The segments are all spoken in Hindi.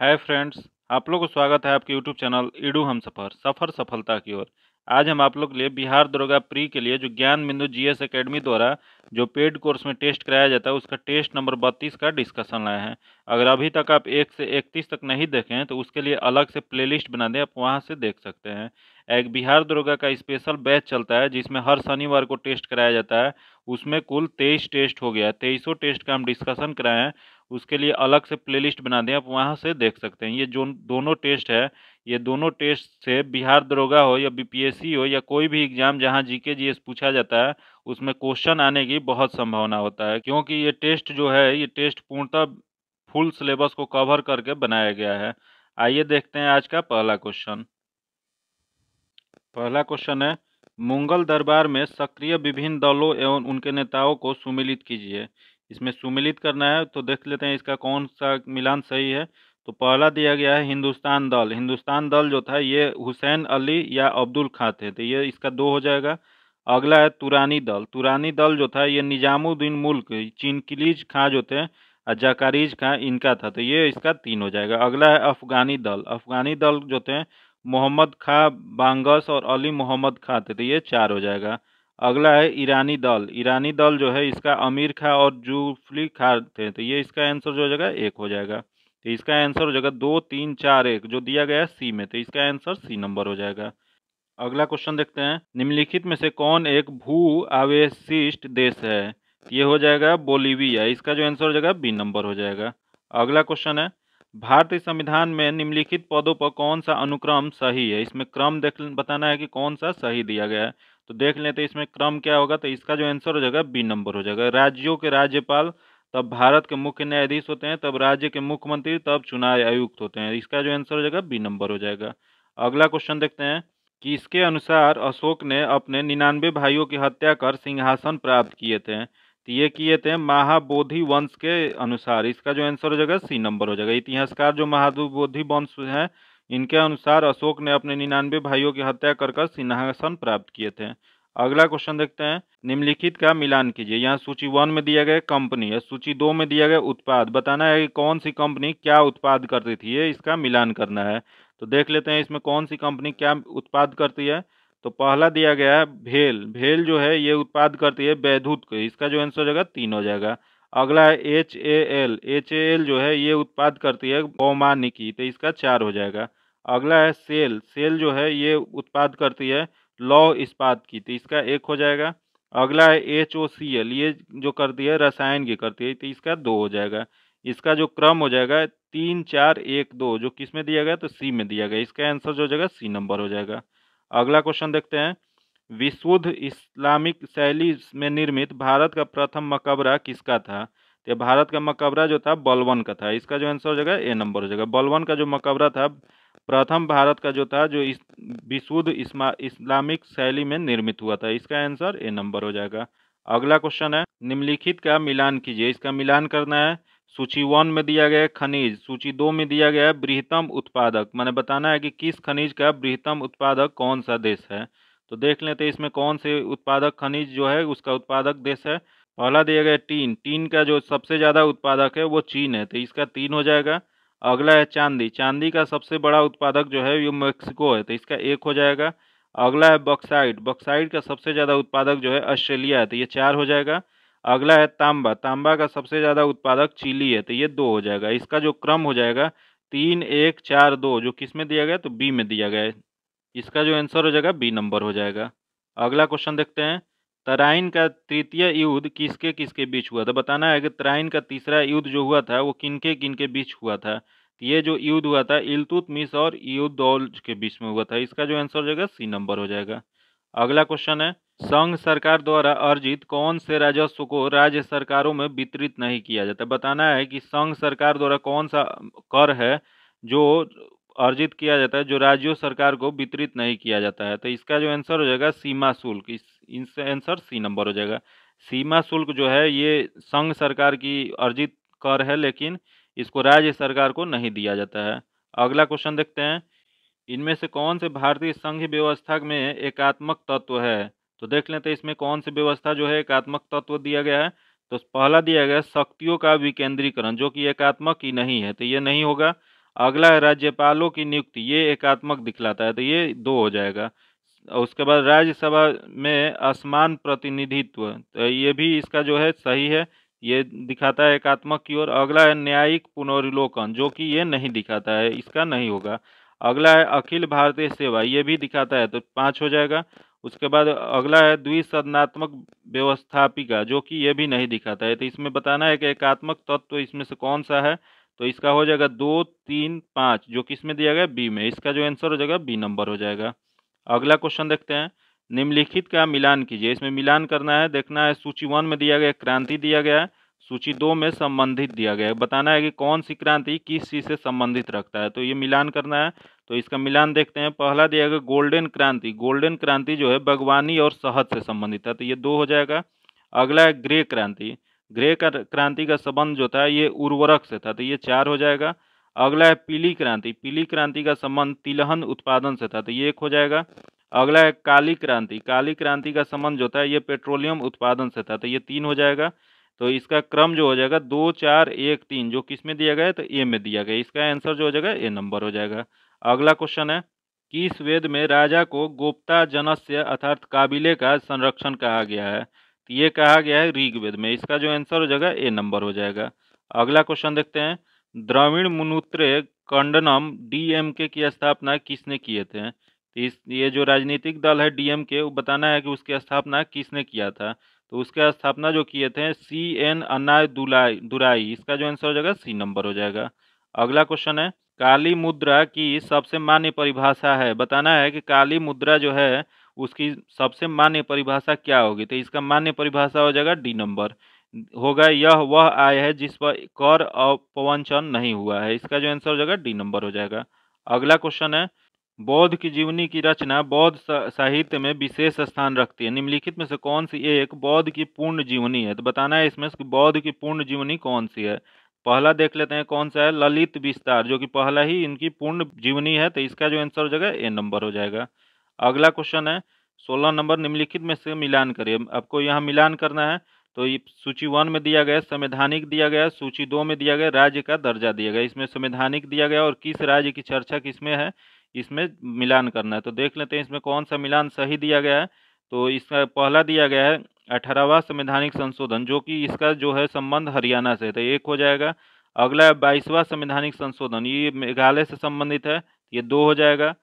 हाय फ्रेंड्स आप लोग को स्वागत है आपके यूट्यूब चैनल इडू हम सफ़र सफ़र सफलता की ओर आज हम आप लोग के लिए बिहार दुर्गा प्री के लिए जो ज्ञान बिंदु जीएस एकेडमी द्वारा जो पेड कोर्स में टेस्ट कराया जाता है उसका टेस्ट नंबर बत्तीस का डिस्कशन लाए हैं अगर अभी तक आप एक से इकतीस तक नहीं देखें तो उसके लिए अलग से प्ले बना दें आप वहाँ से देख सकते हैं एक बिहार दुर्गा का स्पेशल बैच चलता है जिसमें हर शनिवार को टेस्ट कराया जाता है उसमें कुल तेईस टेस्ट हो गया है तेईसों टेस्ट का हम डिस्कशन कराए हैं उसके लिए अलग से प्लेलिस्ट बना दें आप वहाँ से देख सकते हैं ये जो दोनों टेस्ट है ये दोनों टेस्ट से बिहार दरोगा हो या बीपीएससी हो या कोई भी एग्जाम जहाँ जीके जीएस पूछा जाता है उसमें क्वेश्चन आने की बहुत संभावना होता है क्योंकि ये टेस्ट जो है ये टेस्ट पूर्णतः फुल सिलेबस को कवर करके बनाया गया है आइए देखते हैं आज का पहला क्वेश्चन पहला क्वेश्चन है मुगल दरबार में सक्रिय विभिन्न दलों एवं उनके नेताओं को सुमिलित कीजिए इसमें सुमिलित करना है तो देख लेते हैं इसका कौन सा मिलान सही है तो पहला दिया गया है हिंदुस्तान दल हिंदुस्तान दल जो था ये हुसैन अली या अब्दुल खां थे तो ये इसका दो हो जाएगा अगला है तुरानी दल तुरानी दल जो था ये निजामुद्दीन मुल्क चिनकिलीज खां जो थे जाकारीज खां इनका था तो ये इसका तीन हो जाएगा अगला है अफगानी दल अफगानी दल जो थे मोहम्मद खा बांगस और अली मोहम्मद खां थे तो ये चार हो जाएगा अगला है ईरानी दल ईरानी दल जो है इसका अमीर खा और जूफली खा थे तो ये इसका आंसर जो हो जाएगा एक हो जाएगा तो इसका आंसर हो जाएगा दो तीन चार एक जो दिया गया सी में तो इसका आंसर सी नंबर हो जाएगा अगला क्वेश्चन देखते हैं निम्नलिखित में से कौन एक भू आवेशिष्ट देश है ये हो जाएगा बोलीविया इसका जो आंसर हो जाएगा बी नंबर हो जाएगा अगला क्वेश्चन है भारतीय संविधान में निम्नलिखित पदों पर कौन सा अनुक्रम सही है इसमें क्रम देख बताना है कि कौन सा सही दिया गया है तो देख लेते हैं इसमें क्रम क्या होगा तो इसका जो आंसर हो जाएगा बी नंबर हो जाएगा राज्यों के राज्यपाल तब भारत के मुख्य न्यायाधीश होते हैं तब राज्य के मुख्यमंत्री तब चुनाव आयुक्त होते हैं इसका जो आंसर हो जाएगा बी नंबर हो जाएगा अगला क्वेश्चन देखते हैं कि इसके अनुसार अशोक ने अपने निन्यानवे भाइयों की हत्या कर सिंहासन प्राप्त किए थे तो ये किए थे महाबोधि वंश के अनुसार इसका जो आंसर हो जाएगा सी नंबर हो जाएगा इतिहासकार जो महाबोधि वंश हैं इनके अनुसार अशोक ने अपने निन्यानवे भाइयों की हत्या कर कर सिंहासन प्राप्त किए थे अगला क्वेश्चन देखते हैं निम्नलिखित का मिलान कीजिए यहाँ सूची वन में दिया गया कंपनी और सूची दो में दिया गया उत्पाद बताना है कि कौन सी कंपनी क्या उत्पाद करती थी ये इसका मिलान करना है तो देख लेते हैं इसमें कौन सी कंपनी क्या उत्पाद करती है तो पहला दिया गया है भेल भेल जो है ये उत्पाद करती है बैधुत को इसका जो आंसर हो जाएगा तीन हो जाएगा अगला है H A L H A L जो है ये उत्पाद करती है गौमानी की तो इसका चार हो जाएगा अगला है सेल सेल जो है ये उत्पाद करती है लौ इस्पात की तो इसका एक हो जाएगा अगला है एच ओ सी एल ये जो करती है रसायन की करती है तो इसका दो हो जाएगा इसका जो क्रम हो जाएगा तीन चार एक दो जो किस में दिया गया तो सी में दिया गया इसका आंसर जो हो जाएगा सी नंबर हो जाएगा अगला क्वेश्चन देखते हैं विशुद्ध इस्लामिक शैली में निर्मित भारत का प्रथम मकबरा किसका था तो भारत का मकबरा जो था बलवन का था इसका जो आंसर हो जाएगा ए नंबर हो जाएगा बलवन का जो मकबरा था प्रथम भारत का जो था जो इस विशुद्ध इस्लामिक शैली में निर्मित हुआ था इसका आंसर ए नंबर हो जाएगा अगला क्वेश्चन है निम्नलिखित का मिलान कीजिए इसका मिलान करना है सूची वन में दिया गया है खनिज सूची दो में दिया गया है बृहतम उत्पादक मैंने बताना है कि किस खनिज का बृहतम उत्पादक कौन सा देश है तो देख लेते हैं इसमें कौन से उत्पादक खनिज जो है उसका उत्पादक देश है पहला दिया गया टीन टीन का जो सबसे ज़्यादा उत्पादक है वो चीन है तो इसका तीन हो जाएगा अगला है चांदी चांदी का सबसे बड़ा उत्पादक जो है ये मेक्सिको है तो इसका एक हो जाएगा अगला है बॉक्साइड बॉक्साइड का सबसे ज़्यादा उत्पादक जो है ऑस्ट्रेलिया है तो ये चार हो जाएगा अगला है तांबा तांबा का सबसे ज़्यादा उत्पादक चीली है तो ये दो हो जाएगा इसका जो क्रम हो जाएगा तीन एक चार दो जो किस में दिया गया तो बी में दिया गया है इसका जो आंसर हो जाएगा बी नंबर हो जाएगा अगला क्वेश्चन देखते हैं तराइन का तृतीय युद्ध किसके किसके बीच हुआ था तो बताना है कि तराइन का तीसरा युद्ध जो हुआ था वो किनके किनके बीच हुआ था तो ये जो युद्ध हुआ था मिस और युद्ध के बीच में हुआ था इसका जो आंसर हो जाएगा सी नंबर हो जाएगा अगला क्वेश्चन है संघ सरकार द्वारा अर्जित कौन से राजस्व को राज्य सरकारों में वितरित नहीं किया जाता तो बताना है कि संघ सरकार द्वारा कौन सा कर है जो अर्जित किया जाता है जो राज्यों सरकार को वितरित नहीं किया जाता है तो इसका जो आंसर हो जाएगा सीमा शुल्क इस आंसर सी नंबर हो जाएगा सीमा शुल्क जो है ये संघ सरकार की अर्जित कर है लेकिन इसको राज्य सरकार को नहीं दिया जाता है अगला क्वेश्चन देखते हैं इनमें से कौन से भारतीय संघ व्यवस्था में एकात्मक तत्व है तो देख लेते हैं तो इसमें कौन सी व्यवस्था जो है एकात्मक तत्व दिया गया है तो पहला दिया गया शक्तियों का विकेंद्रीकरण जो कि एकात्मक ही नहीं है तो ये नहीं होगा अगला है राज्यपालों की नियुक्ति ये एकात्मक दिखलाता है तो ये दो हो जाएगा उसके बाद राज्यसभा में असमान प्रतिनिधित्व तो ये भी इसका जो है सही है ये दिखाता है एकात्मक की ओर अगला है न्यायिक पुनर्विलोकन जो कि ये नहीं दिखाता है इसका नहीं होगा अगला है अखिल भारतीय सेवा ये भी दिखाता है तो पाँच हो जाएगा उसके बाद अगला है द्विसदनात्मक व्यवस्थापिका जो कि ये भी नहीं दिखाता है तो इसमें बताना है कि एकात्मक तत्व तो इसमें से कौन सा है तो इसका हो जाएगा दो तीन पाँच जो कि इसमें दिया गया बी में इसका जो आंसर हो जाएगा बी नंबर हो जाएगा अगला क्वेश्चन देखते हैं निम्नलिखित का मिलान कीजिए इसमें मिलान करना है देखना है सूची वन में दिया गया क्रांति दिया गया है सूची दो में संबंधित दिया गया बताना है कि कौन सी क्रांति किस चीज़ से संबंधित रखता है तो ये मिलान करना है तो इसका मिलान देखते हैं पहला दिया गया गोल्डन क्रांति गोल्डन क्रांति जो है बागवानी और शहद से संबंधित है तो ये दो हो जाएगा अगला है ग्रे क्रांति ग्रे क्रांति का संबंध जो था ये उर्वरक से था तो ये चार हो जाएगा अगला है पीली क्रांति पीली क्रांति का संबंध तिलहन उत्पादन से था तो ये एक हो जाएगा अगला है काली क्रांति काली क्रांति का संबंध जो था ये पेट्रोलियम उत्पादन से था तो ये तीन हो जाएगा तो इसका क्रम जो हो जाएगा दो चार एक तीन जो किस में दिया गया है तो ए में दिया गया इसका आंसर जो हो जाएगा ए नंबर हो जाएगा अगला क्वेश्चन है किस वेद में राजा को गोप्ता जनस्य अर्थात काबिले का संरक्षण कहा गया है तो ये कहा गया है ऋग्वेद में इसका जो आंसर हो जाएगा ए नंबर हो जाएगा अगला क्वेश्चन देखते हैं द्रविण मुनुत्रे कंडनम डीएमके की स्थापना किसने किए थे तो इस ये जो राजनीतिक दल है डीएमके वो बताना है कि उसकी स्थापना किसने किया था तो उसके स्थापना जो किए थे सी एन अन्ना दुलाई दुराई इसका जो आंसर हो जाएगा सी नंबर हो जाएगा अगला क्वेश्चन है काली मुद्रा की सबसे मान्य परिभाषा है बताना है कि काली मुद्रा जो है उसकी सबसे मान्य परिभाषा क्या होगी तो इसका मान्य परिभाषा हो जाएगा डी नंबर होगा यह वह आय है जिस पर कर अपवंचन नहीं हुआ है इसका जो आंसर हो जाएगा डी नंबर हो जाएगा अगला क्वेश्चन है बौद्ध की जीवनी की रचना बौद्ध साहित्य में विशेष स्थान रखती है निम्नलिखित में से कौन सी एक बौद्ध की पूर्ण जीवनी है तो बताना है इसमें बौद्ध की पूर्ण जीवनी कौन सी है पहला देख लेते हैं कौन सा है ललित विस्तार जो कि पहला ही इनकी पूर्ण जीवनी है तो इसका जो आंसर हो जाएगा ए नंबर हो जाएगा अगला क्वेश्चन है सोलह नंबर निम्नलिखित में से मिलान करिए आपको यहाँ मिलान करना है तो सूची वन में दिया गया संवैधानिक दिया गया सूची दो में दिया गया राज्य का दर्जा दिया गया इसमें संवैधानिक दिया गया और किस राज्य की चर्चा किसमें है इसमें मिलान करना है तो देख लेते हैं इसमें कौन सा मिलान सही दिया गया है तो इसका पहला दिया गया है अठारहवा संवैधानिक संशोधन जो कि इसका जो है संबंध हरियाणा से तो एक हो जाएगा अगला है बाईसवा संवैधानिक संशोधन ये मेघालय से संबंधित है ये दो हो जाएगा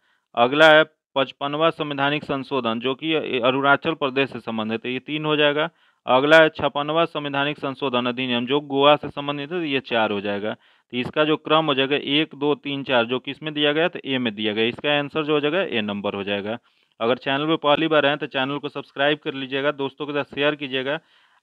अगला है पचपनवा संवैधानिक संशोधन जो कि अरुणाचल प्रदेश से संबंधित है ये तीन हो जाएगा अगला है छप्पनवा संवैधानिक संशोधन अधिनियम जो गोवा से संबंधित है ये चार हो जाएगा तो इसका जो क्रम हो जाएगा एक दो तीन चार जो किस में दिया गया तो ए में दिया गया इसका आंसर जो हो जाएगा ए नंबर हो जाएगा अगर चैनल पर पहली बार हैं तो चैनल को सब्सक्राइब कर लीजिएगा दोस्तों के साथ शेयर कीजिएगा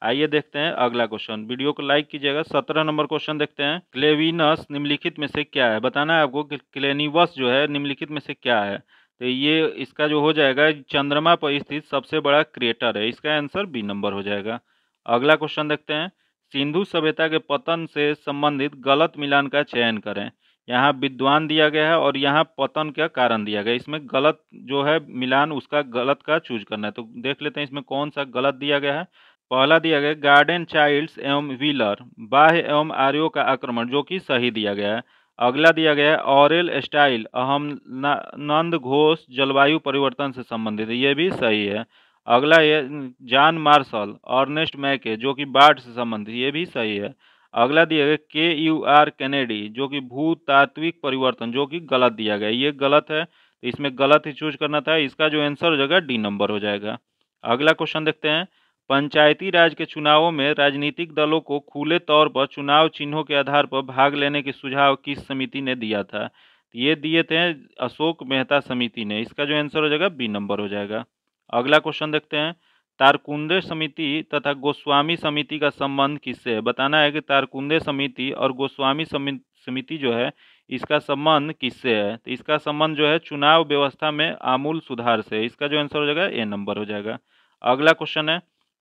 आइए देखते हैं अगला क्वेश्चन वीडियो को लाइक कीजिएगा सत्रह नंबर क्वेश्चन देखते हैं क्लेविनस निम्नलिखित में से क्या है बताना है आपको कि क्लेनिवस जो है निम्नलिखित में से क्या है तो ये इसका जो हो जाएगा चंद्रमा पर स्थित सबसे बड़ा क्रिएटर है इसका आंसर बी नंबर हो जाएगा अगला क्वेश्चन देखते हैं सिंधु सभ्यता के पतन से संबंधित गलत मिलान का चयन करें यहाँ विद्वान दिया गया है और यहाँ पतन का कारण दिया गया इसमें गलत जो है मिलान उसका गलत का चूज करना है तो देख लेते हैं इसमें कौन सा गलत दिया गया है पहला दिया गया गार्डन चाइल्ड्स एवं व्हीलर बाह्य एवं आर्यो का आक्रमण जो कि सही दिया गया है अगला दिया गया है ऑरेल स्टाइल अहम नंद घोष जलवायु परिवर्तन से संबंधित ये भी सही है अगला ये जान मार्शल अर्नेस्ट मैके जो कि बाढ़ से संबंधित ये भी सही है अगला दिया गया के यू आर कैनेडी जो कि भूतात्विक परिवर्तन जो कि गलत दिया गया ये गलत है तो इसमें गलत ही चूज करना था इसका जो आंसर हो जाएगा डी नंबर हो जाएगा अगला क्वेश्चन देखते हैं पंचायती राज के चुनावों में राजनीतिक दलों को खुले तौर पर चुनाव चिन्हों के आधार पर भाग लेने के सुझाव किस समिति ने दिया था तो ये दिए थे अशोक मेहता समिति ने इसका जो आंसर हो जाएगा बी नंबर हो जाएगा अगला क्वेश्चन देखते हैं तारकुंदे समिति तथा गोस्वामी समिति का संबंध किससे है बताना है कि तारकुंदे समिति और गोस्वामी समिति जो है इसका संबंध किससे है तो इसका संबंध जो है चुनाव व्यवस्था में आमूल सुधार से इसका जो आंसर हो जाएगा ए नंबर हो जाएगा अगला क्वेश्चन है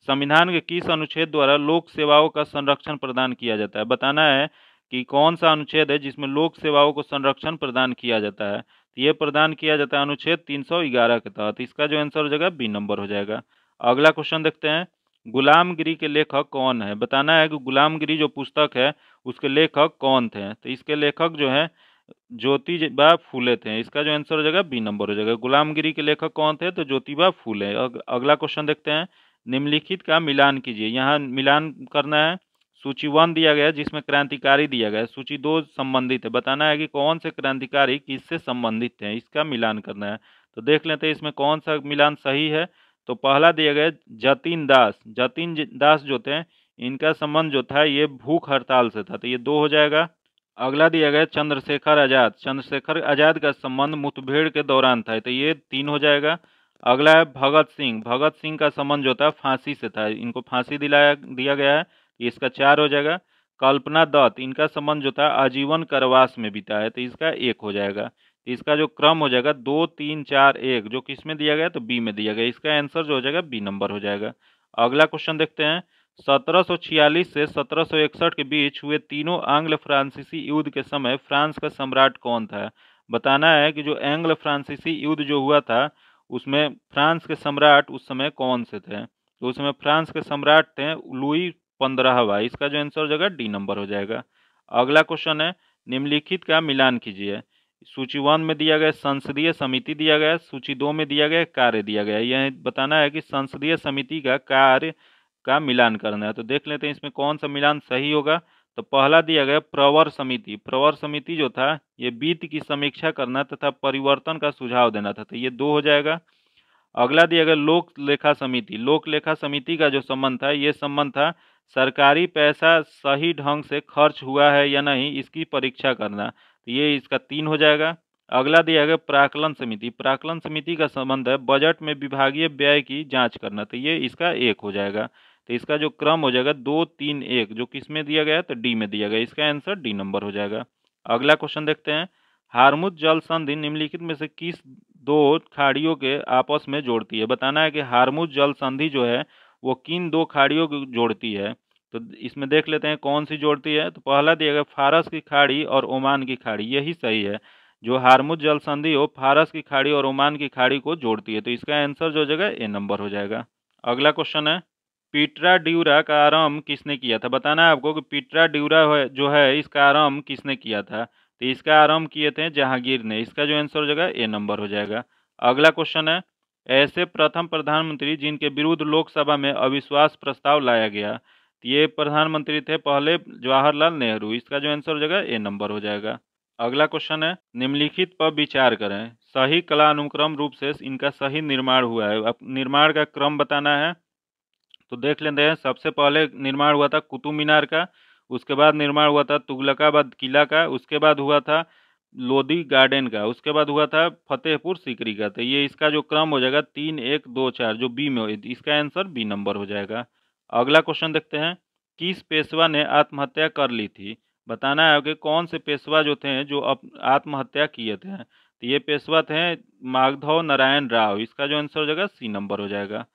संविधान के किस अनुच्छेद द्वारा लोक सेवाओं का संरक्षण प्रदान किया जाता है बताना है कि कौन सा अनुच्छेद है जिसमें लोक सेवाओं को संरक्षण प्रदान किया जाता है तो ये प्रदान किया जाता है अनुच्छेद 311 के तहत इसका जो आंसर हो जाएगा बी नंबर हो जाएगा अगला क्वेश्चन देखते हैं गुलामगिरी के लेखक कौन है बताना है कि गुलामगिरी जो पुस्तक है उसके लेखक कौन थे तो इसके लेखक जो है ज्योतिबा फूले थे इसका जो आंसर हो जाएगा बी नंबर हो जाएगा गुलामगिरी के लेखक कौन थे तो ज्योतिबा फूले अगला क्वेश्चन देखते हैं निम्नलिखित का मिलान कीजिए यहाँ मिलान करना है सूची वन दिया गया है जिसमें क्रांतिकारी दिया गया है सूची दो संबंधित है बताना है कि कौन से क्रांतिकारी किससे संबंधित थे इसका मिलान करना है तो देख लेते हैं इसमें कौन सा मिलान सही है तो पहला दिया गया जतिन दास जतिन दास जो थे इनका संबंध जो था ये भूख हड़ताल से था तो ये दो हो जाएगा अगला दिया गया चंद्रशेखर आज़ाद चंद्रशेखर आज़ाद का संबंध मुठभेड़ के दौरान था तो ये तीन हो जाएगा अगला है भगत सिंह भगत सिंह का संबंध जो था फांसी से था इनको फांसी दिलाया दिया गया है इसका चार हो जाएगा कल्पना दत्त इनका संबंध जो था आजीवन करवास में बीता है तो इसका एक हो जाएगा इसका जो क्रम हो जाएगा दो तीन चार एक जो किस में दिया गया तो बी में दिया गया इसका आंसर जो हो जाएगा बी नंबर हो जाएगा अगला क्वेश्चन देखते हैं 1746 से 1761 के बीच हुए तीनों आंग्ल फ्रांसीसी युद्ध के समय फ्रांस का सम्राट कौन था बताना है कि जो एंग्ल फ्रांसीसी युद्ध जो हुआ था उसमें फ्रांस के सम्राट उस समय कौन से थे तो उस समय फ्रांस के सम्राट थे लुई पंद्रहवा इसका जो आंसर हो जाएगा डी नंबर हो जाएगा अगला क्वेश्चन है निम्नलिखित का मिलान कीजिए सूची वन में दिया गया संसदीय समिति दिया गया सूची दो में दिया गया कार्य दिया गया यह बताना है कि संसदीय समिति का कार्य का मिलान करना है तो देख लेते हैं इसमें कौन सा मिलान सही होगा तो पहला दिया गया प्रवर समिति प्रवर समिति जो था ये वित्त की समीक्षा करना तथा परिवर्तन का सुझाव देना था तो ये दो हो जाएगा अगला दिया गया लोक लेखा समिति लोक लेखा समिति का जो संबंध था ये संबंध था सरकारी पैसा सही ढंग से खर्च हुआ है या नहीं इसकी परीक्षा करना तो ये इसका तीन हो जाएगा अगला दिया गया प्राकलन समिति प्राकलन समिति का संबंध है बजट में विभागीय व्यय की जांच करना तो ये इसका एक हो जाएगा तो इसका जो क्रम हो जाएगा दो तीन एक जो किस में दिया गया तो डी में दिया गया इसका आंसर डी नंबर हो जाएगा अगला क्वेश्चन देखते हैं हारमुद जल संधि निम्नलिखित में से किस दो खाड़ियों के आपस में जोड़ती है बताना है कि हारमुद जल संधि जो है वो किन दो खाड़ियों को जोड़ती है तो इसमें देख लेते हैं कौन सी जोड़ती है तो पहला दिया गया फारस की खाड़ी और ओमान की खाड़ी यही सही है जो हारमुद जल संधि हो फारस की खाड़ी और ओमान की खाड़ी को जोड़ती है तो इसका आंसर जो जगह ए नंबर हो जाएगा अगला क्वेश्चन है पीटरा ड्यूरा का आरम्भ किसने किया था बताना है आपको कि पीटरा ड्यूरा जो है इसका आरम्भ किसने किया था तो इसका आरम्भ किए थे जहांगीर ने इसका जो आंसर हो जाएगा ए नंबर हो जाएगा अगला क्वेश्चन है ऐसे प्रथम प्रधानमंत्री जिनके विरुद्ध लोकसभा में अविश्वास प्रस्ताव लाया गया ये प्रधानमंत्री थे पहले जवाहरलाल नेहरू इसका जो आंसर हो जाएगा ए नंबर हो जाएगा अगला क्वेश्चन है निम्नलिखित पर विचार करें सही कला अनुक्रम रूप से इनका सही निर्माण हुआ है अब निर्माण का क्रम बताना है तो देख लेते हैं सबसे पहले निर्माण हुआ था कुतुब मीनार का उसके बाद निर्माण हुआ था तुगलकाबाद किला का उसके बाद हुआ था लोधी गार्डन का उसके बाद हुआ था फतेहपुर सीकरी का तो ये इसका जो क्रम हो जाएगा तीन एक दो चार जो बी में इसका आंसर बी नंबर हो जाएगा अगला क्वेश्चन देखते हैं किस पेशवा ने आत्महत्या कर ली थी बताना है कि कौन से पेशवा जो थे जो आत्महत्या किए थे तो ये पेशवा थे माघव नारायण राव इसका जो आंसर हो जाएगा सी नंबर हो जाएगा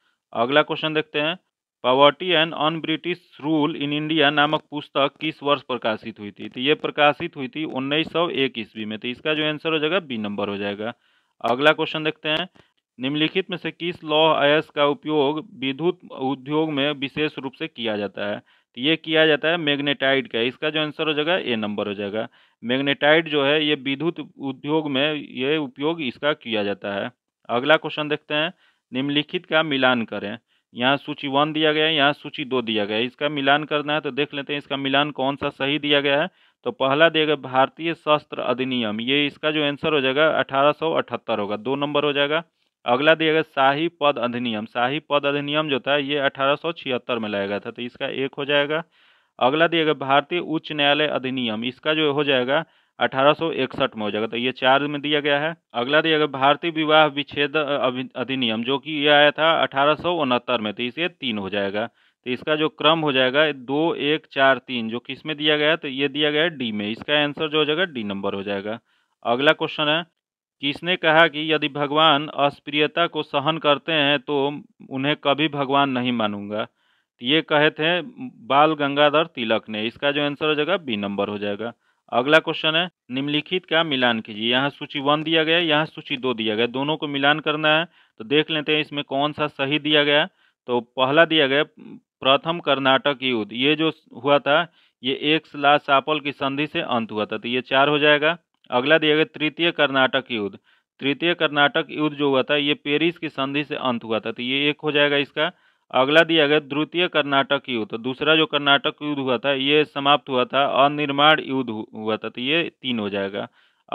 अगला क्वेश्चन देखते हैं poverty and un British rule in India नामक पुस्तक किस वर्ष प्रकाशित हुई थी तो ये प्रकाशित हुई थी उन्नीस सौ एक ईस्वी में तो इसका जो आंसर हो जाएगा बी नंबर हो जाएगा अगला क्वेश्चन देखते हैं निम्नलिखित में से किस लॉ अयस का उपयोग विद्युत उद्योग में विशेष रूप से किया जाता है तो ये किया जाता है मैग्नेटाइड का इसका जो आंसर हो जाएगा ए नंबर हो जाएगा मैग्नेटाइड जो है ये विद्युत उद्योग में ये उपयोग इसका किया जाता है अगला क्वेश्चन देखते हैं निम्नलिखित का मिलान करें यहाँ सूची वन दिया गया है यहाँ सूची दो दिया गया है इसका मिलान करना है तो देख लेते हैं इसका मिलान कौन सा सही दिया गया है तो पहला दिया गया भारतीय शस्त्र अधिनियम ये इसका जो आंसर हो जाएगा अठारह होगा दो नंबर हो जाएगा अगला दिया गया शाही पद अधिनियम शाही पद अधिनियम जो था ये अठारह में लाया गया था तो इसका एक हो जाएगा अगला दिया गया भारतीय उच्च न्यायालय अधिनियम इसका जो हो जाएगा अठारह में हो जाएगा तो ये चार में दिया गया है अगला दिया गया भारतीय विवाह विच्छेद अधिनियम जो कि ये आया था अठारह में तो इसे तीन हो जाएगा तो इसका जो क्रम हो जाएगा दो एक चार तीन जो किस में दिया गया तो ये दिया गया है डी में इसका आंसर जो हो जाएगा डी नंबर हो जाएगा अगला क्वेश्चन है कि इसने कहा कि यदि भगवान अस्प्रियता को सहन करते हैं तो उन्हें कभी भगवान नहीं मानूंगा तो ये कहे थे बाल गंगाधर तिलक ने इसका जो आंसर हो जाएगा बी नंबर हो जाएगा अगला क्वेश्चन है निम्नलिखित का मिलान कीजिए यहाँ सूची वन दिया गया यहाँ सूची दो दिया गया दोनों को मिलान करना है तो देख लेते हैं इसमें कौन सा सही दिया गया तो पहला दिया गया प्रथम कर्नाटक युद्ध ये जो हुआ था ये एक लाश सापल की संधि से अंत हुआ था तो ये चार हो जाएगा अगला दिया गया तृतीय कर्नाटक युद्ध तृतीय कर्नाटक युद्ध जो हुआ था ये पेरिस की संधि से अंत हुआ था तो ये एक हो जाएगा इसका अगला दिया गया द्वितीय कर्नाटक युद्ध तो दूसरा जो कर्नाटक युद्ध हुआ था ये समाप्त हुआ था अनिर्माण युद्ध हुआ था तो ये तीन हो जाएगा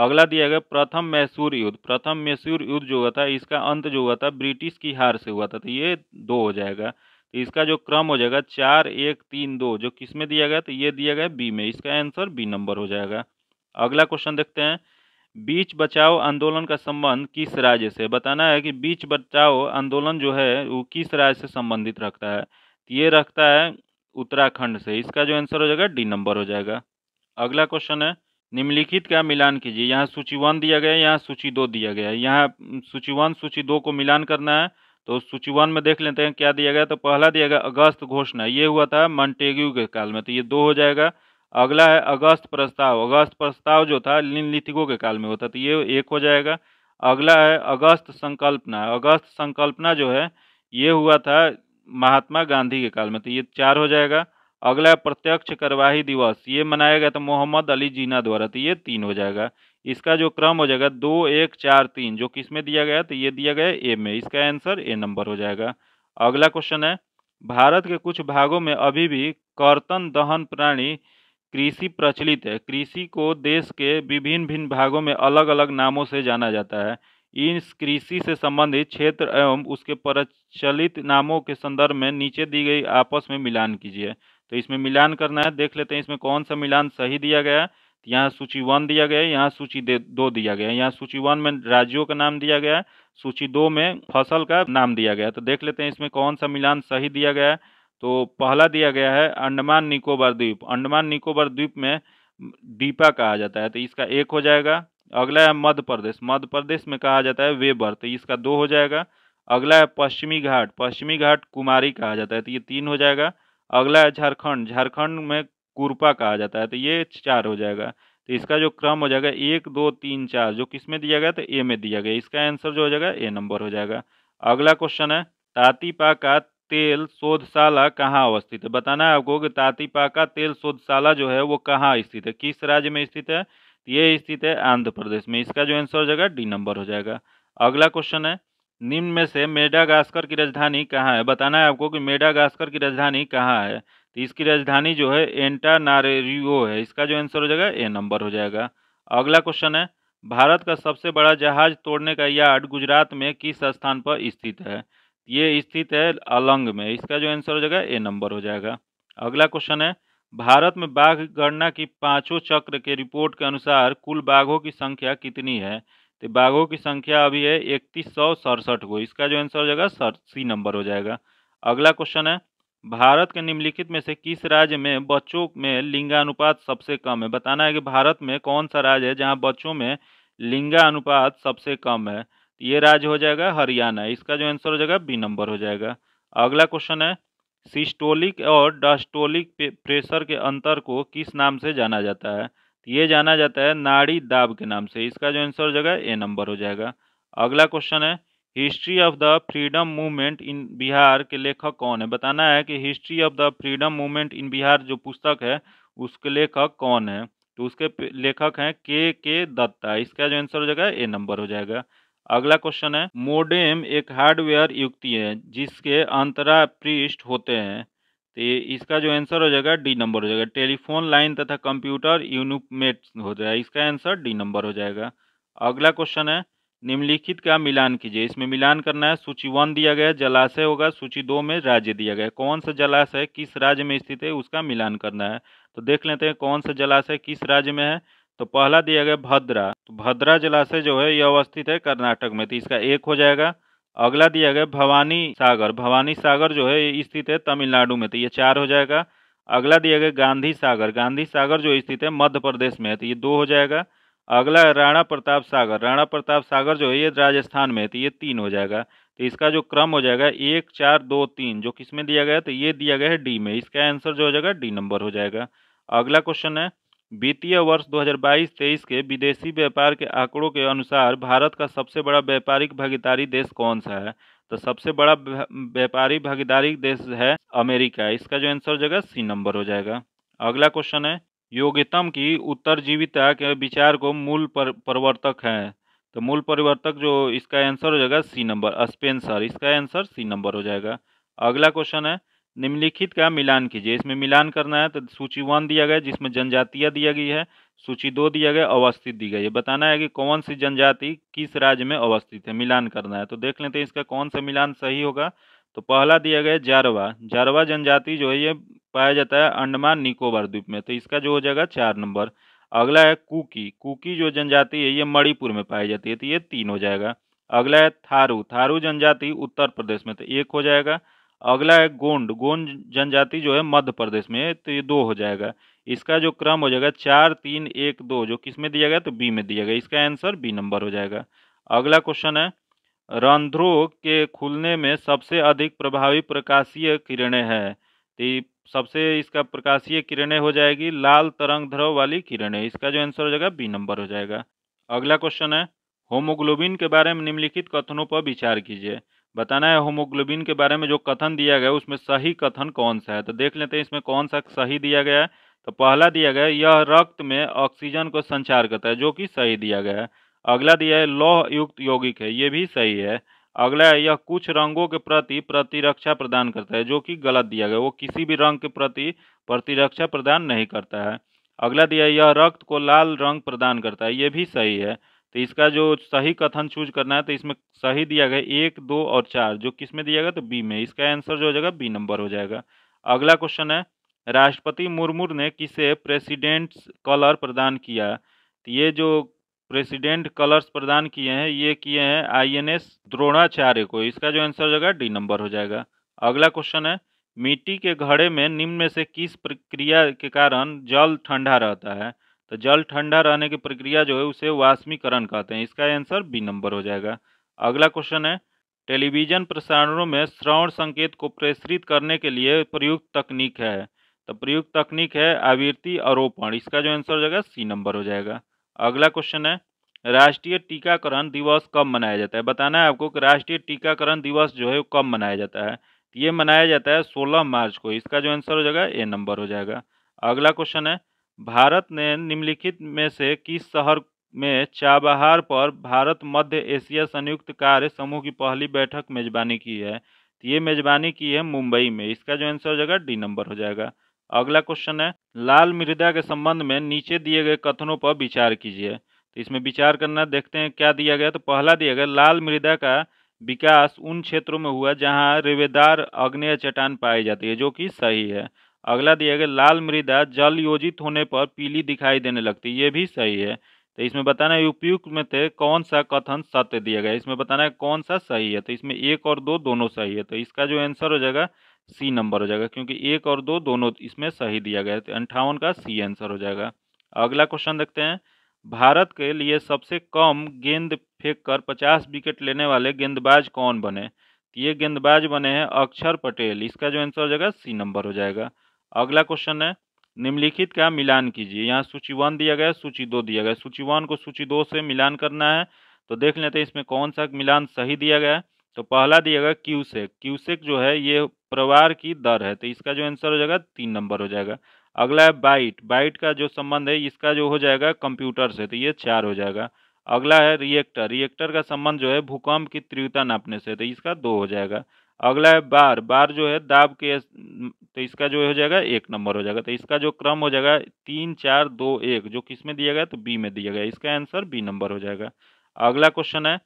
अगला दिया गया प्रथम मैसूर युद्ध प्रथम मैसूर युद्ध जो हुआ था इसका अंत जो हुआ था ब्रिटिश की हार से हुआ था तो ये दो हो जाएगा तो इसका जो क्रम हो जाएगा चार एक तीन दो जो किस में दिया गया तो ये दिया गया बी में इसका आंसर बी नंबर हो जाएगा अगला क्वेश्चन देखते हैं बीच बचाओ आंदोलन का संबंध किस राज्य से बताना है कि बीच बचाओ आंदोलन जो है वो किस राज्य से संबंधित रखता है तो ये रखता है उत्तराखंड से इसका जो आंसर हो जाएगा डी नंबर हो जाएगा अगला क्वेश्चन है निम्नलिखित का मिलान कीजिए यहाँ सूची वन दिया गया है यहाँ सूची दो दिया गया है यहाँ सूची वन सूची दो को मिलान करना है तो सूची वन में देख लेते हैं क्या दिया गया तो पहला दिया गया अगस्त घोषणा ये हुआ था मंटेग्यू के काल में तो ये दो हो जाएगा अगला है अगस्त प्रस्ताव अगस्त प्रस्ताव जो था निम्नलिखिकों के काल में होता तो ये एक हो जाएगा अगला है अगस्त संकल्पना अगस्त संकल्पना जो है ये हुआ था महात्मा गांधी के काल में तो ये चार हो जाएगा अगला है प्रत्यक्ष कार्यवाही दिवस ये मनाया गया था मोहम्मद अली जीना द्वारा तो ये तीन हो जाएगा इसका जो क्रम हो जाएगा दो एक चार तीन जो किस में दिया गया तो ये दिया गया ए में इसका आंसर ए नंबर हो जाएगा अगला क्वेश्चन है भारत के कुछ भागों में अभी भी कर्तन दहन प्राणी कृषि प्रचलित है कृषि को देश के विभिन्न भिन्न भागों में अलग अलग नामों से जाना जाता है इस कृषि से संबंधित क्षेत्र एवं उसके प्रचलित नामों के संदर्भ में नीचे दी गई आपस में मिलान कीजिए तो इसमें मिलान करना है देख लेते हैं इसमें कौन सा मिलान सही दिया गया है यहाँ सूची वन दिया गया है यहाँ सूची दो दिया गया है यहाँ सूची वन में राज्यों का नाम दिया गया है सूची दो में फसल का नाम दिया गया तो देख लेते हैं इसमें कौन सा मिलान सही दिया गया है तो पहला दिया गया है अंडमान निकोबार द्वीप अंडमान निकोबार द्वीप में दीपा कहा जाता है तो इसका एक हो जाएगा अगला है मध्य प्रदेश मध्य प्रदेश में कहा जाता है वेबर तो इसका दो हो जाएगा अगला है पश्चिमी घाट पश्चिमी घाट कुमारी कहा जाता है तो ये तीन हो जाएगा अगला है झारखंड झारखंड में कुरपा कहा जाता है तो ये चार हो जाएगा तो इसका जो क्रम हो जाएगा एक दो तीन चार जो किस में दिया गया तो ए में दिया गया इसका आंसर जो हो जाएगा ए नंबर हो जाएगा अगला क्वेश्चन है तातीपा का तेल शोधशाला कहाँ अवस्थित है बताना है आपको कि तातीपाका तेल शोधशाला जो है वो कहाँ स्थित है किस राज्य में स्थित है तो ये स्थित है आंध्र प्रदेश में इसका जो आंसर हो जाएगा डी नंबर हो जाएगा अगला क्वेश्चन है निम्न में से मेडागास्कर की राजधानी कहाँ है बताना है आपको कि मेडागास्कर की राजधानी कहाँ है तो इसकी राजधानी जो है एंटा नारेरियो है इसका जो आंसर हो जाएगा ए नंबर हो जाएगा अगला क्वेश्चन है भारत का सबसे बड़ा जहाज तोड़ने का यार्ड गुजरात में किस स्थान पर स्थित है ये स्थित है अलंग में इसका जो आंसर हो जाएगा ए नंबर हो जाएगा अगला क्वेश्चन है भारत में बाघ गणना की पांचों चक्र के रिपोर्ट के अनुसार कुल बाघों की संख्या कितनी है तो बाघों की संख्या अभी है इकतीस सौ सड़सठ को इसका जो आंसर हो जाएगा सर सी नंबर हो जाएगा अगला क्वेश्चन है भारत के निम्नलिखित में से किस राज्य में बच्चों में लिंगानुपात सबसे कम है बताना है कि भारत में कौन सा राज्य है जहाँ बच्चों में लिंगानुपात सबसे कम है ये राज्य हो जाएगा हरियाणा इसका जो आंसर हो जाएगा बी नंबर हो जाएगा अगला क्वेश्चन है सिस्टोलिक और डास्टोलिक प्रेशर के अंतर को किस नाम से जाना जाता है तो ये जाना जाता है नाड़ी दाब के नाम से इसका जो आंसर हो जाएगा ए नंबर हो जाएगा अगला क्वेश्चन है history of the freedom movement in Bihar के लेखक कौन है बताना है कि history of the freedom movement in Bihar जो पुस्तक है उसके लेखक कौन है तो उसके लेखक हैं के के दत्ता इसका जो आंसर हो जाएगा ए नंबर हो जाएगा अगला क्वेश्चन है मोडेम एक हार्डवेयर युक्ति है जिसके अंतरा पृष्ठ होते हैं तो इसका जो आंसर हो जाएगा डी नंबर हो जाएगा टेलीफोन लाइन तथा कंप्यूटर यूनिपमेट हो जाएगा इसका आंसर डी नंबर हो जाएगा अगला क्वेश्चन है निम्नलिखित का मिलान कीजिए इसमें मिलान करना है सूची वन दिया गया जलाशय होगा सूची दो में राज्य दिया गया कौन सा जलाशय किस राज्य में स्थित है उसका मिलान करना है तो देख लेते हैं कौन सा जलाशय किस राज्य में है तो पहला दिया गया भद्रा तो भद्रा जलाशय जो है यह अवस्थित है कर्नाटक में तो इसका एक हो जाएगा अगला दिया गया भवानी सागर भवानी सागर जो है स्थित है तमिलनाडु में तो ये चार हो जाएगा अगला दिया गया गांधी सागर गांधी सागर जो स्थित है मध्य प्रदेश में है तो ये दो हो जाएगा अगला राणा प्रताप सागर राणा प्रताप सागर जो है ये राजस्थान में है तो ये तीन हो जाएगा तो इसका जो क्रम हो जाएगा एक चार दो तीन जो किस में दिया गया तो ये दिया गया है डी में इसका आंसर जो हो जाएगा डी नंबर हो जाएगा अगला क्वेश्चन है वित्तीय वर्ष 2022-23 के विदेशी व्यापार के आंकड़ों के अनुसार भारत का सबसे बड़ा व्यापारिक भागीदारी देश कौन सा है तो सबसे बड़ा व्यापारी भागीदारी देश है अमेरिका इसका जो आंसर हो जाएगा सी नंबर हो जाएगा अगला क्वेश्चन है योग्यतम की उत्तर जीविता के विचार को मूल पर, परिवर्तक है तो मूल परिवर्तक जो इसका आंसर हो जाएगा सी नंबर स्पेंसर इसका आंसर सी नंबर हो जाएगा अगला क्वेश्चन है निम्नलिखित का मिलान कीजिए इसमें मिलान करना है तो सूची वन दिया गया जिसमें जनजातियाँ दिया गई है सूची दो दिया गया अवस्थित दी गई है बताना है कि कौन सी जनजाति किस राज्य में अवस्थित है मिलान करना है तो देख लेते हैं इसका कौन सा मिलान सही होगा तो पहला दिया गया जारवा जारवा जनजाति जो है ये पाया जाता है अंडमान निकोबार द्वीप में तो इसका जो हो जाएगा चार नंबर अगला है कुकी कुकी जो जनजाति है ये मणिपुर में पाई जाती है तो ये तीन हो जाएगा अगला है थारू थारू जनजाति उत्तर प्रदेश में तो एक हो जाएगा अगला है गोंड गोंड जनजाति जो है मध्य प्रदेश में तो ये दो हो जाएगा इसका जो क्रम हो जाएगा चार तीन एक दो जो किस में दिया गया तो बी में दिया गया इसका आंसर बी नंबर हो जाएगा अगला क्वेश्चन है रंध्रो के खुलने में सबसे अधिक प्रभावी प्रकाशीय किरणें हैं तो सबसे इसका प्रकाशीय किरणें हो जाएगी लाल तरंग ध्रव वाली किरणें इसका जो आंसर हो जाएगा बी नंबर हो जाएगा अगला क्वेश्चन है होमोग्लोबिन के बारे में निम्नलिखित कथनों पर विचार कीजिए बताना है होमोग्लोबिन के बारे में जो कथन दिया गया उसमें सही कथन कौन सा है तो देख लेते हैं इसमें कौन सा सही दिया गया है तो पहला दिया गया है यह रक्त में ऑक्सीजन को संचार करता है जो कि सही दिया गया है अगला दिया है लौह युक्त यौगिक है ये भी सही है अगला है यह कुछ रंगों के प्रति प्रतिरक्षा प्रदान करता है जो कि गलत दिया गया वो किसी भी रंग के प्रति प्रतिरक्षा प्रदान नहीं करता है अगला दिया यह रक्त को लाल रंग प्रदान करता है ये भी सही है तो इसका जो सही कथन चूज करना है तो इसमें सही दिया गया एक दो और चार जो किस में दिया गया तो बी में इसका आंसर जो हो जाएगा बी नंबर हो जाएगा अगला क्वेश्चन है राष्ट्रपति मुर्मू ने किसे प्रेसिडेंट कलर प्रदान किया तो ये जो प्रेसिडेंट कलर्स प्रदान किए हैं ये किए हैं आईएनएस द्रोणाचार्य को इसका जो आंसर हो जाएगा डी नंबर हो जाएगा अगला क्वेश्चन है मिट्टी के घड़े में निम्न में से किस प्रक्रिया के कारण जल ठंडा रहता है तो जल ठंडा रहने की प्रक्रिया जो है उसे वाष्मीकरण कहते हैं इसका आंसर बी नंबर हो जाएगा अगला क्वेश्चन है टेलीविजन प्रसारणों में श्रवण संकेत को प्रेसरित करने के लिए प्रयुक्त तकनीक है तो प्रयुक्त तकनीक है आवृत्ति आरोपण इसका जो आंसर हो जाएगा सी नंबर हो जाएगा अगला क्वेश्चन है राष्ट्रीय टीकाकरण दिवस कब मनाया जाता है बताना है आपको कि राष्ट्रीय टीकाकरण दिवस जो है कब मनाया जाता है ये मनाया जाता है सोलह मार्च को इसका जो आंसर हो जाएगा ए नंबर हो जाएगा अगला क्वेश्चन है भारत ने निम्नलिखित में से किस शहर में चाबहार पर भारत मध्य एशिया संयुक्त कार्य समूह की पहली बैठक मेजबानी की है तो ये मेजबानी की है मुंबई में इसका जो आंसर हो जाएगा डी नंबर हो जाएगा अगला क्वेश्चन है लाल मृदा के संबंध में नीचे दिए गए कथनों पर विचार कीजिए तो इसमें विचार करना देखते हैं क्या दिया गया तो पहला दिया गया लाल मृदा का विकास उन क्षेत्रों में हुआ जहाँ रेवेदार अग्नेय चट्टान पाई जाती है जो कि सही है अगला दिया गया लाल मृदा जल योजित होने पर पीली दिखाई देने लगती है ये भी सही है तो इसमें बताना है उपयुक्त में थे कौन सा कथन सत्य दिया गया इसमें बताना है कौन सा सही है तो इसमें एक और दो दोनों सही है तो इसका जो आंसर हो जाएगा सी नंबर हो जाएगा क्योंकि एक और दो दोनों इसमें सही दिया गया तो अंठावन का सी आंसर हो जाएगा अगला क्वेश्चन देखते हैं भारत के लिए सबसे कम गेंद फेंक कर पचास विकेट लेने वाले गेंदबाज कौन बने तो ये गेंदबाज बने हैं अक्षर पटेल इसका जो आंसर हो जाएगा सी नंबर हो जाएगा अगला क्वेश्चन है निम्नलिखित का मिलान कीजिए यहाँ सूची वन दिया गया सूची दो दिया गया सूची वन को सूची दो से मिलान करना है तो देख लेते हैं इसमें कौन सा मिलान सही दिया गया तो पहला दिया गया क्यूसेक क्यूसेक जो है ये प्रवार की दर है तो इसका जो आंसर हो जाएगा तीन नंबर हो जाएगा अगला है बाइट बाइट का जो संबंध है इसका जो हो जाएगा कंप्यूटर से तो ये चार हो जाएगा अगला है रिएक्टर रिएक्टर का संबंध जो है भूकंप की तीव्रता नापने से तो इसका दो हो जाएगा अगला है बार बार जो है दाब के तो इसका जो हो जाएगा एक नंबर हो जाएगा तो इसका जो क्रम हो जाएगा तीन चार दो एक जो किस में दिया गया तो बी में दिया गया इसका आंसर बी नंबर हो जाएगा अगला क्वेश्चन है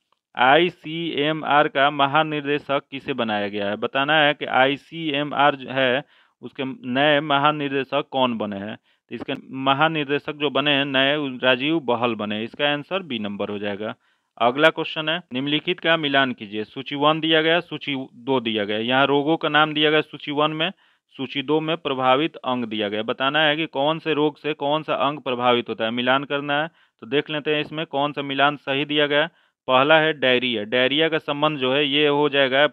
आई सी एम आर का महानिर्देशक किसे बनाया गया है बताना है कि आई सी एम आर है उसके नए महानिर्देशक कौन बने हैं तो इसके महानिर्देशक जो बने हैं नए राजीव बहल बने इसका आंसर बी नंबर हो जाएगा अगला क्वेश्चन है निम्नलिखित का मिलान कीजिए सूची वन दिया गया सूची दो दिया गया यहाँ रोगों का नाम दिया गया सूची वन में सूची दो में प्रभावित अंग दिया गया बताना है कि कौन से रोग से कौन सा अंग प्रभावित होता है मिलान करना है तो देख लेते हैं इसमें कौन सा मिलान सही दिया गया पहला है डायरिया डायरिया का संबंध जो है ये हो जाएगा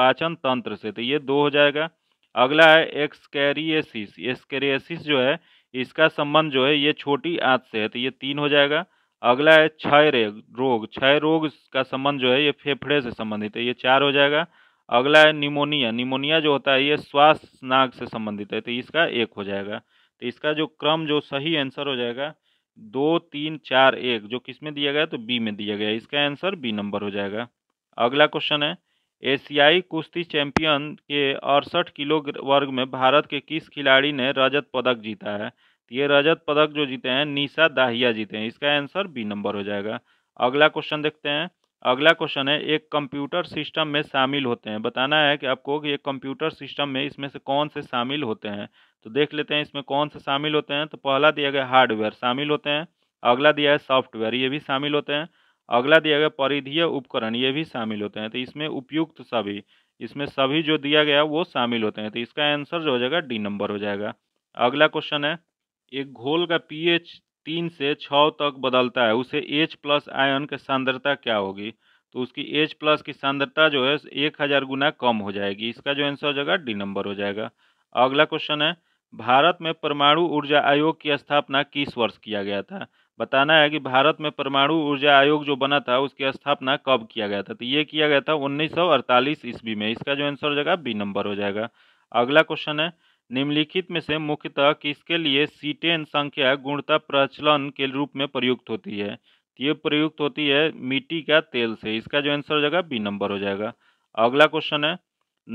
पाचन तंत्र से तो ये दो हो जाएगा अगला है एक्सकेरिएसिस एक्सकेरिएसिस जो है इसका संबंध जो है ये छोटी आँच से है तो ये तीन हो जाएगा अगला है क्षय रोग क्षय रोग का संबंध जो है ये फेफड़े से संबंधित है ये चार हो जाएगा अगला है निमोनिया निमोनिया जो होता है ये श्वास नाग से संबंधित है तो इसका एक हो जाएगा तो इसका जो क्रम जो सही आंसर हो जाएगा दो तीन चार एक जो किस में दिया गया तो बी में दिया गया इसका आंसर बी नंबर हो जाएगा अगला क्वेश्चन है एशियाई कुश्ती चैंपियन के अड़सठ किलो वर्ग में भारत के किस खिलाड़ी ने रजत पदक जीता है ये रजत पदक जो जीते हैं निशा दाहिया जीते हैं इसका आंसर बी नंबर हो जाएगा अगला क्वेश्चन देखते हैं अगला क्वेश्चन है एक कंप्यूटर सिस्टम में शामिल होते हैं बताना है कि आपको कि ये कंप्यूटर सिस्टम में इसमें से कौन से शामिल होते हैं तो देख लेते हैं इसमें कौन से शामिल होते हैं तो पहला दिया गया हार्डवेयर शामिल होते हैं अगला दिया है सॉफ्टवेयर ये भी शामिल होते हैं अगला दिया गया परिधीय उपकरण ये भी शामिल होते हैं तो इसमें उपयुक्त सभी इसमें सभी जो दिया गया वो शामिल होते हैं तो इसका आंसर जो हो जाएगा डी नंबर हो जाएगा अगला क्वेश्चन है एक घोल का पीएच तीन से छ तक बदलता है उसे एच प्लस आयन की सांद्रता क्या होगी तो उसकी एच प्लस की सांद्रता जो है एक हज़ार गुना कम हो जाएगी इसका जो आंसर हो जाएगा डी नंबर हो जाएगा अगला क्वेश्चन है भारत में परमाणु ऊर्जा आयोग की स्थापना किस वर्ष किया गया था बताना है कि भारत में परमाणु ऊर्जा आयोग जो बना था उसकी स्थापना कब किया गया था तो ये किया गया था 1948 ईस्वी में इसका जो आंसर हो जाएगा बी नंबर हो जाएगा अगला क्वेश्चन है निम्नलिखित में से मुख्यतः किसके लिए सीटेन संख्या गुणता प्रचलन के रूप में प्रयुक्त होती है तो ये प्रयुक्त होती है मिट्टी का तेल से इसका जो आंसर हो जाएगा बी नंबर हो जाएगा अगला क्वेश्चन है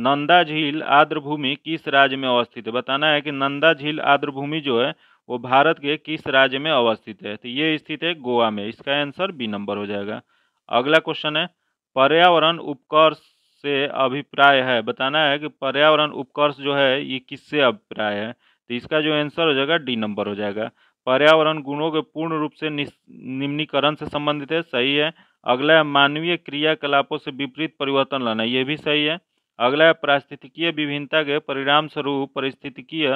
नंदा झील आर्द्रभूमि किस राज्य में अवस्थित है बताना है कि नंदा झील आर्द्रभूमि जो है वो भारत के किस राज्य में अवस्थित है तो ये स्थित है गोवा में इसका आंसर बी नंबर हो जाएगा अगला क्वेश्चन है पर्यावरण उपकर्ष से अभिप्राय है बताना है कि पर्यावरण उपकर्ष जो है ये किससे अभिप्राय है तो इसका जो आंसर हो जाएगा डी नंबर हो जाएगा पर्यावरण गुणों के पूर्ण रूप से निम्नीकरण से संबंधित है सही है अगला है मानवीय क्रियाकलापों से विपरीत परिवर्तन लाना ये भी सही है अगला है पारिस्थितिकीय विभिन्नता के परिणाम स्वरूप परिस्थितिकीय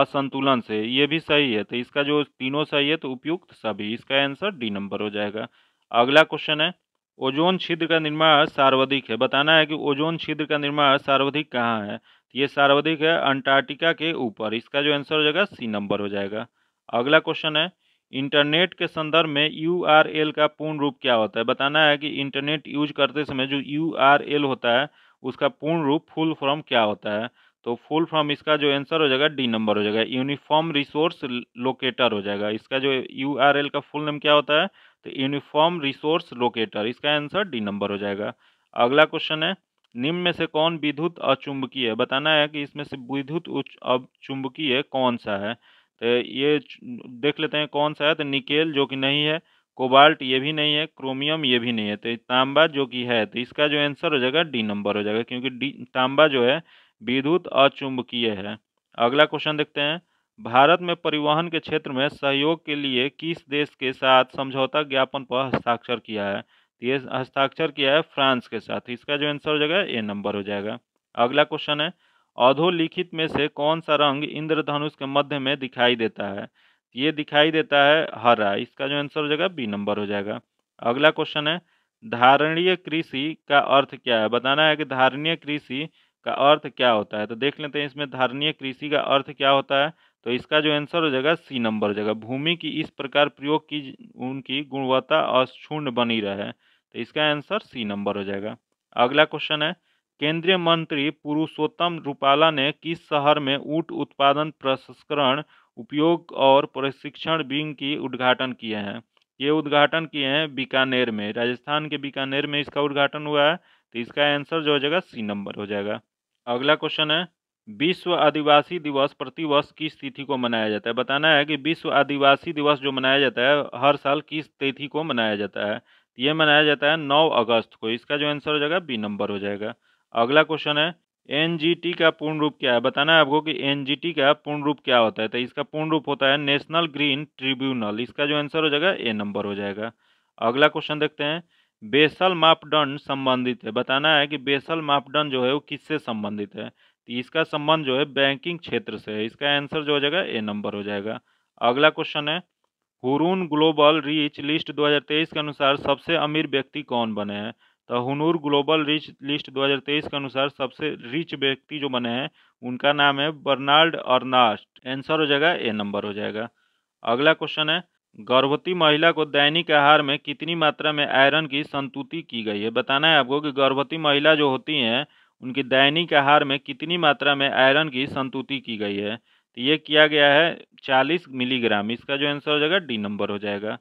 असंतुलन से ये भी सही है तो इसका जो तीनों सही है तो उपयुक्त सभी इसका आंसर डी नंबर हो जाएगा अगला क्वेश्चन है ओजोन छिद्र का निर्माण सार्वधिक है बताना है कि ओजोन छिद्र का निर्माण सार्वधिक कहाँ है ये सार्वधिक है अंटार्कटिका के ऊपर इसका जो आंसर हो जाएगा सी नंबर हो जाएगा अगला क्वेश्चन है इंटरनेट के संदर्भ में यू आर एल का पूर्ण रूप क्या होता है बताना है कि इंटरनेट यूज करते समय जो यू आर एल होता है उसका पूर्ण रूप फुल फॉर्म क्या होता है तो फुल फॉर्म इसका जो आंसर हो जाएगा डी नंबर हो जाएगा यूनिफॉर्म रिसोर्स लोकेटर हो जाएगा इसका जो यू आर एल का फुल नेम क्या होता है तो यूनिफॉर्म रिसोर्स लोकेटर इसका आंसर डी नंबर हो जाएगा अगला क्वेश्चन है निम्न में से कौन विद्युत अचुंबकीय है बताना है कि इसमें से विद्युत अचुंबकीय कौन सा है तो ये देख लेते हैं कौन सा है तो निकेल जो कि नहीं है कोबाल्ट ये भी नहीं है क्रोमियम ये भी नहीं है तो तांबा जो कि है तो इसका जो आंसर हो जाएगा डी नंबर हो जाएगा क्योंकि डी तांबा जो है विद्युत अचुंबकीय है अगला क्वेश्चन देखते हैं भारत में परिवहन के क्षेत्र में सहयोग के लिए किस देश के साथ समझौता ज्ञापन पर हस्ताक्षर किया है तो ये हस्ताक्षर किया है फ्रांस के साथ तो इसका जो आंसर हो जाएगा ए नंबर हो जाएगा अगला क्वेश्चन है अधोलिखित में से कौन सा रंग इंद्रधनुष के मध्य में दिखाई देता है तो ये दिखाई देता है हरा इसका जो आंसर हो जाएगा बी नंबर हो जाएगा अगला क्वेश्चन है धारणीय कृषि का अर्थ क्या है बताना है कि धारणीय कृषि का अर्थ क्या होता है तो देख लेते हैं इसमें धारणीय कृषि का अर्थ क्या होता है तो इसका जो आंसर हो जाएगा सी नंबर हो जाएगा भूमि की इस प्रकार प्रयोग की उनकी गुणवत्ता अक्षुण्ण बनी रहे तो इसका आंसर सी नंबर हो जाएगा अगला क्वेश्चन है केंद्रीय मंत्री पुरुषोत्तम रूपाला ने किस शहर में ऊट उत्पादन प्रसंस्करण उपयोग और प्रशिक्षण विंग की उद्घाटन किए हैं ये उद्घाटन किए हैं बीकानेर में राजस्थान के बीकानेर में इसका उद्घाटन हुआ है तो इसका आंसर जो हो जाएगा सी नंबर हो जाएगा अगला क्वेश्चन है विश्व आदिवासी दिवस प्रतिवर्ष किस तिथि को मनाया जाता है बताना है कि विश्व आदिवासी दिवस जो मनाया जाता है हर साल किस तिथि को मनाया जाता है ये मनाया जाता है 9 अगस्त को इसका जो आंसर हो जाएगा बी नंबर हो जाएगा अगला क्वेश्चन है एनजीटी का पूर्ण रूप क्या है बताना है आपको कि एनजीटी का पूर्ण रूप क्या होता है तो इसका पूर्ण रूप होता है नेशनल ग्रीन ट्रिब्यूनल इसका जो आंसर हो जाएगा ए नंबर हो जाएगा अगला क्वेश्चन देखते हैं बेसल मापदंड संबंधित है बताना है कि बेसल मापदंड जो है वो किससे संबंधित है तो इसका संबंध जो है बैंकिंग क्षेत्र से है इसका आंसर जो हो जाएगा ए नंबर हो जाएगा अगला क्वेश्चन है हुरून ग्लोबल रिच लिस्ट 2023 के अनुसार सबसे अमीर व्यक्ति कौन बने हैं तो हुनूर ग्लोबल रिच लिस्ट 2023 के अनुसार सबसे रिच व्यक्ति जो बने हैं उनका नाम है बर्नाल्ड अर्नास्ट आंसर हो जाएगा ए नंबर हो जाएगा अगला क्वेश्चन है गर्भवती महिला को दैनिक आहार में कितनी मात्रा में आयरन की संतुति की गई है बताना है आपको कि गर्भवती महिला जो होती हैं उनकी दैनिक आहार में कितनी मात्रा में आयरन की संतुति की गई है तो ये किया गया है 40 मिलीग्राम इसका जो आंसर हो जाएगा डी नंबर हो जाएगा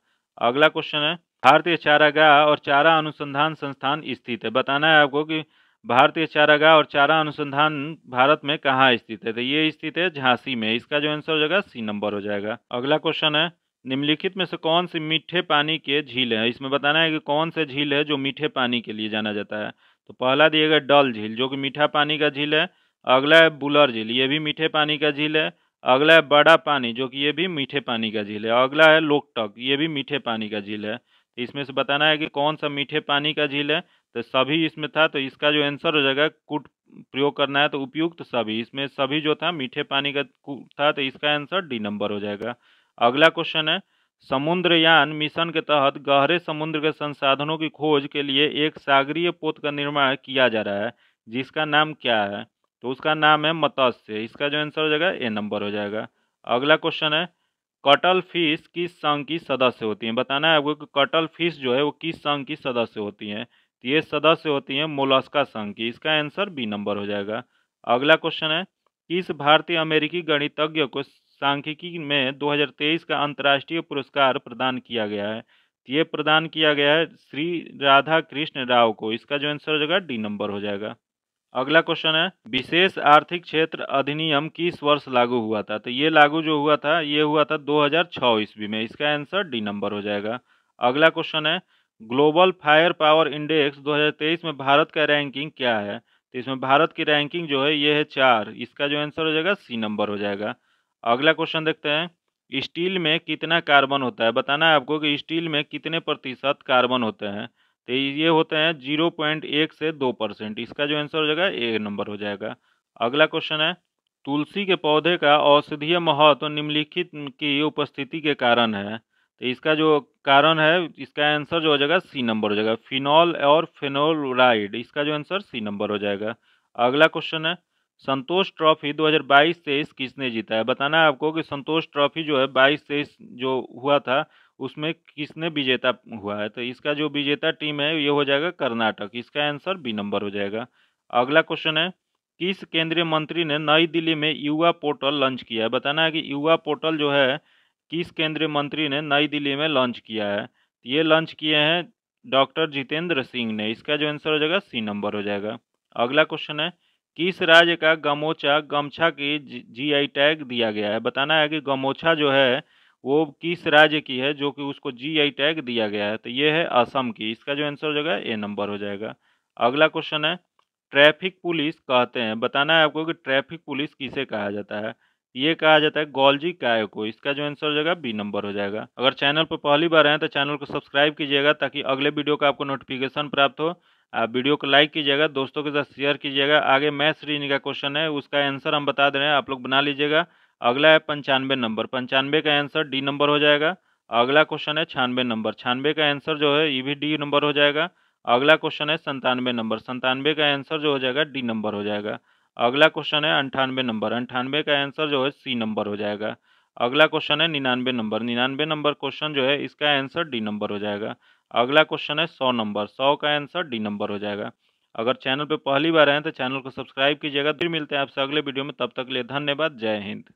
अगला क्वेश्चन है भारतीय चारागाह और चारा अनुसंधान संस्थान स्थित है बताना है आपको कि भारतीय चारागाह और चारा अनुसंधान भारत में कहाँ स्थित है तो ये स्थित है झांसी में इसका जो आंसर हो जाएगा सी नंबर हो जाएगा अगला क्वेश्चन है निम्नलिखित में से कौन सी मीठे पानी के झील है इसमें बताना है कि कौन से झील है जो मीठे पानी के लिए जाना जाता है तो पहला दिया गया डल झील जो कि मीठा पानी का झील है अगला है बुलर झील ये भी मीठे पानी का झील है अगला है बड़ा पानी जो कि ये भी मीठे पानी का झील है अगला है लोकटक ये भी मीठे पानी का झील है तो इसमें से बताना है कि कौन सा मीठे पानी का झील है तो सभी इसमें था तो इसका जो आंसर हो जाएगा कुट प्रयोग करना है तो उपयुक्त तो सभी इसमें सभी जो था मीठे पानी का था तो इसका आंसर डी नंबर हो जाएगा अगला क्वेश्चन है समुद्रयान मिशन के तहत गहरे समुद्र के संसाधनों की खोज के लिए एक सागरीय पोत का निर्माण किया जा रहा है जिसका नाम क्या है तो उसका नाम है मत्स्य इसका जो आंसर हो जाएगा ए नंबर हो जाएगा अगला क्वेश्चन है कटल फिश किस संघ की सदस्य होती हैं बताना है आपको कि कटल फिश जो है वो किस संघ की सदस्य होती हैं तो ये सदस्य होती हैं मोलस्का संघ की इसका आंसर बी नंबर हो जाएगा अगला क्वेश्चन है किस भारतीय अमेरिकी गणितज्ञ को सांख्यिकी में 2023 का अंतर्राष्ट्रीय पुरस्कार प्रदान किया गया है तो ये प्रदान किया गया है श्री राधा कृष्ण राव को इसका जो आंसर हो जाएगा डी नंबर हो जाएगा अगला क्वेश्चन है विशेष आर्थिक क्षेत्र अधिनियम किस वर्ष लागू हुआ था तो ये लागू जो हुआ था ये हुआ था 2006 ईस्वी में इसका आंसर डी नंबर हो जाएगा अगला क्वेश्चन है ग्लोबल फायर पावर इंडेक्स 2023 में भारत का रैंकिंग क्या है तो इसमें भारत की रैंकिंग जो है ये है चार इसका जो आंसर हो जाएगा सी नंबर हो जाएगा अगला क्वेश्चन देखते हैं स्टील में कितना कार्बन होता है बताना है आपको कि स्टील में कितने प्रतिशत कार्बन होते हैं तो ये होते हैं जीरो पॉइंट एक से दो परसेंट इसका जो आंसर हो जाएगा ए नंबर हो जाएगा अगला क्वेश्चन है तुलसी के पौधे का औषधीय महत्व निम्नलिखित की उपस्थिति के कारण है तो इसका जो कारण है इसका आंसर जो हो जाएगा सी नंबर हो जाएगा फिनॉल और फिनोलराइड इसका जो आंसर सी नंबर हो जाएगा अगला क्वेश्चन है संतोष ट्रॉफी 2022 इस किसने जीता है बताना है आपको कि संतोष ट्रॉफी जो है बाईस इस जो हुआ था उसमें किसने विजेता हुआ है तो इसका जो विजेता टीम है ये हो जाएगा कर्नाटक इसका आंसर बी नंबर हो जाएगा अगला क्वेश्चन है किस केंद्रीय मंत्री ने नई दिल्ली में युवा पोर्टल लॉन्च किया है बताना है कि युवा पोर्टल जो है किस केंद्रीय मंत्री ने नई दिल्ली में लॉन्च किया है तो ये लॉन्च किए हैं डॉक्टर जितेंद्र सिंह ने इसका जो आंसर हो जाएगा सी नंबर हो जाएगा अगला क्वेश्चन है किस राज्य का गमोचा गमछा की जीआई टैग दिया गया है बताना है कि गमोछा जो है वो किस राज्य की है जो कि उसको जीआई टैग दिया गया है तो ये है असम की इसका जो आंसर हो जाएगा ए नंबर हो जाएगा अगला क्वेश्चन है ट्रैफिक पुलिस कहते हैं बताना है आपको कि ट्रैफिक पुलिस किसे कहा जाता है ये कहा जाता है गोलजी काय को इसका जो आंसर हो जाएगा बी नंबर हो जाएगा अगर चैनल पर पहली बार आए तो चैनल को सब्सक्राइब कीजिएगा ताकि अगले वीडियो का आपको नोटिफिकेशन प्राप्त हो वीडियो को लाइक कीजिएगा दोस्तों के साथ शेयर कीजिएगा आगे मैथ्स रीजनिंग का क्वेश्चन है उसका आंसर हम बता दे रहे हैं आप लोग बना लीजिएगा अगला है पंचानवे नंबर पंचानवे का आंसर डी नंबर हो जाएगा अगला क्वेश्चन है छानवे नंबर छानवे का आंसर जो है ये भी डी नंबर हो जाएगा अगला क्वेश्चन है संतानवे नंबर संतानवे का आंसर जो हो जाएगा डी नंबर हो जाएगा अगला क्वेश्चन है अंठानवे नंबर अंठानवे का आंसर जो है सी नंबर हो जाएगा अगला क्वेश्चन है निन्यानवे नंबर निन्यानवे नंबर क्वेश्चन जो है इसका आंसर डी नंबर हो जाएगा अगला क्वेश्चन है सौ नंबर सौ का आंसर डी नंबर हो जाएगा अगर चैनल पर पहली बार आए तो चैनल को सब्सक्राइब कीजिएगा फिर मिलते हैं आपसे अगले वीडियो में तब तक के लिए धन्यवाद जय हिंद